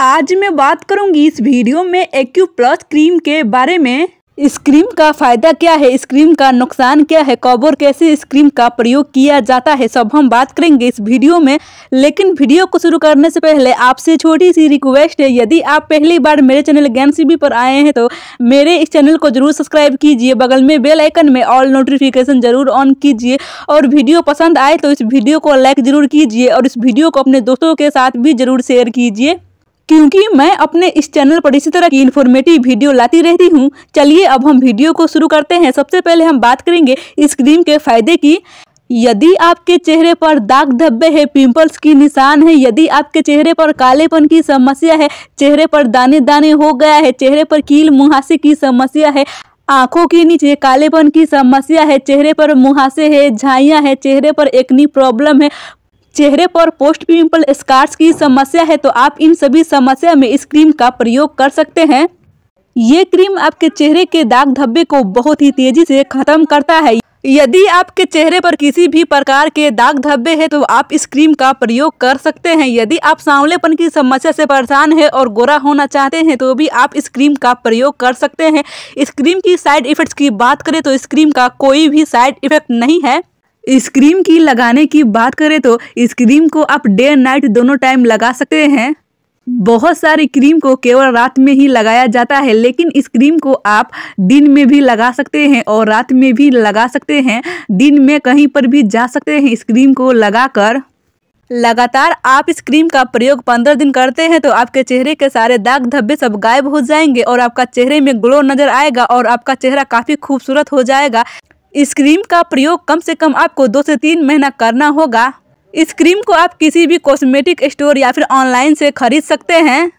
आज मैं बात करूंगी इस वीडियो में एक्यू प्लस क्रीम के बारे में इस क्रीम का फायदा क्या है इस क्रीम का नुकसान क्या है कब और कैसे इस क्रीम का प्रयोग किया जाता है सब हम बात करेंगे इस वीडियो में लेकिन वीडियो को शुरू करने से पहले आपसे छोटी सी रिक्वेस्ट है यदि आप पहली बार मेरे चैनल ज्ञान सीबी पर आए हैं तो मेरे इस चैनल को जरूर सब्सक्राइब कीजिए बगल में बेल आइकन में ऑल नोटिफिकेशन जरूर ऑन कीजिए और वीडियो पसंद आए तो इस वीडियो को लाइक जरूर कीजिए और इस वीडियो को अपने दोस्तों के साथ भी जरूर शेयर कीजिए क्योंकि मैं अपने इस चैनल पर इसी तरह की इन्फॉर्मेटिव वीडियो लाती रहती हूँ चलिए अब हम वीडियो को शुरू करते हैं सबसे पहले हम बात करेंगे इस क्रीम के फायदे की यदि आपके चेहरे पर दाग धब्बे हैं पिंपल्स की निशान है यदि आपके चेहरे पर कालेपन की समस्या है चेहरे पर दाने दाने हो गया है चेहरे पर कील मुहासे की समस्या है आंखों के नीचे कालेपन की समस्या है चेहरे पर मुहासे है झाइयाँ है चेहरे पर एकनी प्रॉब्लम है चेहरे पर पोस्ट पिम्पल स्कार्स की समस्या है तो आप इन सभी समस्या में इस क्रीम का प्रयोग कर सकते हैं ये क्रीम आपके चेहरे के दाग धब्बे को बहुत ही तेजी से खत्म करता है यदि आपके चेहरे पर किसी भी प्रकार के दाग धब्बे हैं तो आप इस क्रीम का प्रयोग कर सकते हैं यदि आप सांवलेपन की समस्या से परेशान हैं और गोरा होना चाहते हैं तो भी आप इस क्रीम का प्रयोग कर सकते हैं इस क्रीम की साइड इफ़ेक्ट्स की बात करें तो इस क्रीम का कोई भी साइड इफ़ेक्ट नहीं है इस क्रीम की लगाने की बात करें तो इस क्रीम को आप डे नाइट दोनों टाइम लगा सकते हैं बहुत सारी क्रीम को केवल रात में ही लगाया जाता है लेकिन इस क्रीम को आप दिन में भी लगा सकते हैं और रात में भी लगा सकते हैं दिन में कहीं पर भी जा सकते हैं इस क्रीम को लगाकर लगातार आप इस क्रीम का प्रयोग पंद्रह दिन करते हैं तो आपके चेहरे के सारे दाग धब्बे सब गायब हो जाएंगे और आपका चेहरे में ग्लो नजर आएगा और आपका चेहरा काफ़ी खूबसूरत हो जाएगा इस क्रीम का प्रयोग कम से कम आपको दो से तीन महीना करना होगा इस क्रीम को आप किसी भी कॉस्मेटिक स्टोर या फिर ऑनलाइन से खरीद सकते हैं